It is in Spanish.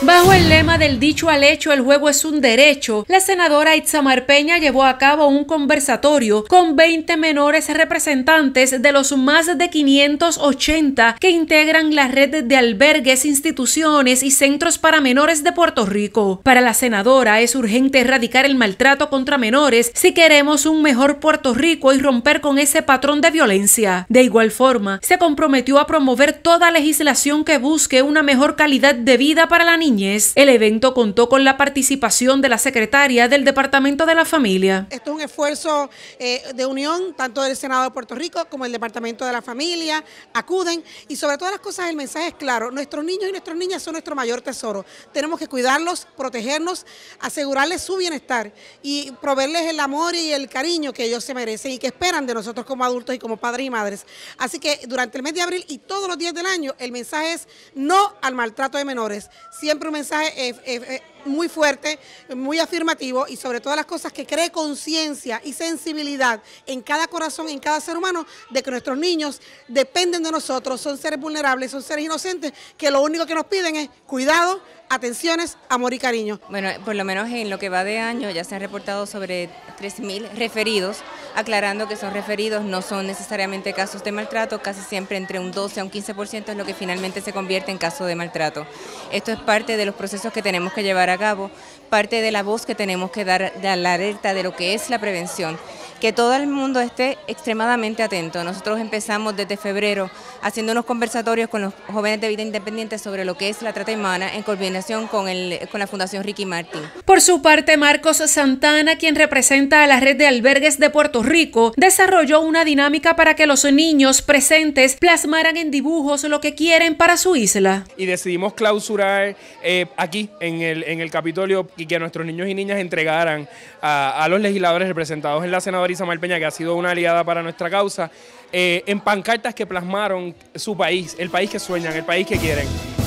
Bajo el lema del dicho al hecho, el juego es un derecho, la senadora Itzamar Peña llevó a cabo un conversatorio con 20 menores representantes de los más de 580 que integran la red de albergues, instituciones y centros para menores de Puerto Rico. Para la senadora es urgente erradicar el maltrato contra menores si queremos un mejor Puerto Rico y romper con ese patrón de violencia. De igual forma, se comprometió a promover toda legislación que busque una mejor calidad de vida para la niña el evento contó con la participación de la secretaria del Departamento de la Familia. Esto es un esfuerzo eh, de unión tanto del Senado de Puerto Rico como el Departamento de la Familia. Acuden y sobre todas las cosas el mensaje es claro. Nuestros niños y nuestras niñas son nuestro mayor tesoro. Tenemos que cuidarlos, protegernos, asegurarles su bienestar y proveerles el amor y el cariño que ellos se merecen y que esperan de nosotros como adultos y como padres y madres. Así que durante el mes de abril y todos los días del año el mensaje es no al maltrato de menores un mensaje eh, eh, eh, muy fuerte, muy afirmativo y sobre todas las cosas que cree conciencia y sensibilidad en cada corazón, en cada ser humano, de que nuestros niños dependen de nosotros, son seres vulnerables, son seres inocentes, que lo único que nos piden es cuidado, atenciones, amor y cariño. Bueno, por lo menos en lo que va de año ya se han reportado sobre 3.000 referidos aclarando que son referidos, no son necesariamente casos de maltrato, casi siempre entre un 12 a un 15% es lo que finalmente se convierte en caso de maltrato. Esto es parte de los procesos que tenemos que llevar a cabo, parte de la voz que tenemos que dar, de la alerta de lo que es la prevención que todo el mundo esté extremadamente atento. Nosotros empezamos desde febrero haciendo unos conversatorios con los jóvenes de vida independiente sobre lo que es la trata humana en coordinación con, la Fundación Ricky Martin. Por su parte, Marcos Santana, quien representa a la red de albergues de Puerto Rico, desarrolló una dinámica para que los niños presentes plasmaran en dibujos lo que quieren para su isla. Y decidimos clausurar eh, aquí, en el, Capitolio, y que nuestros niños y niñas entregaran a los legisladores representados en la senadora Marisabel Peña, que ha sido una aliada para nuestra causa, eh, en pancartas que plasmaron su país, el país que sueñan, el país que quieren.